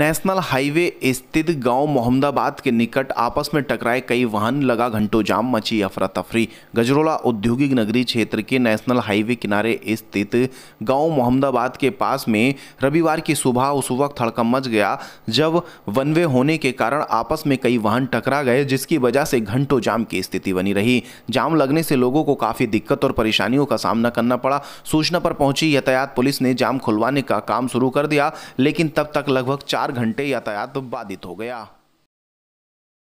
national highway स्थित गांव मोहम्मदाबाद के निकट आपस में टकराए कई वाहन लगा घंटों जाम मची अफरा तफरी गजरोला औद्योगिक नगरी क्षेत्र के नेशनल हाईवे किनारे स्थित गांव मोहम्मदाबाद के पास में रविवार की सुबह उस वक्त हड़कम मच गया जब वन वे होने के कारण आपस में कई वाहन टकरा गए जिसकी वजह से घंटों जाम की स्थिति बनी रही जाम लगने से लोगों को काफ़ी दिक्कत और परेशानियों का सामना करना पड़ा सूचना पर पहुंची यातायात पुलिस ने जाम खुलवाने का काम शुरू कर दिया लेकिन तब तक लगभग चार घंटे यातायात बाधित हो गया